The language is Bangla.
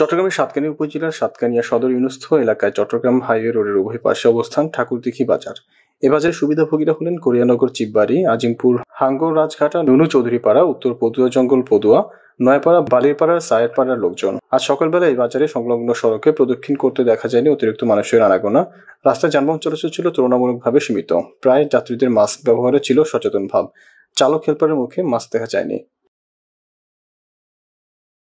চট্টগ্রামের সাতকানিয়া উপজেলার সাতকানিয়া সদর ইউনস্থ এলাকায় চট্টগ্রাম হাইওয়ে রোডের উভয় পাশে অবস্থান ঠাকুরদিঘি বাজার এ বাজারের সুবিধাভোগীরা হলেন কোরিয়ানগর চিববাড়ি আজিমপুর হাঙ্গর রাজঘাটা নুনু চৌধুরীপাড়া উত্তর পদুয়া জঙ্গল পদুয়া নয়পাড়া বালিরপাড়া সায়েরপাড়ার লোকজন আজ সকালবেলা এই বাজারে সংলগ্ন সড়কে প্রদক্ষিণ করতে দেখা যায়নি অতিরিক্ত মানুষের আনাগোনা রাস্তায় যানবাহন চলাচল ছিল তুলনামূলকভাবে সীমিত প্রায় যাত্রীদের মাস্ক ব্যবহারে ছিল সচেতন ভাব চালক হেলপারের মুখে মাস্ক দেখা যায়নি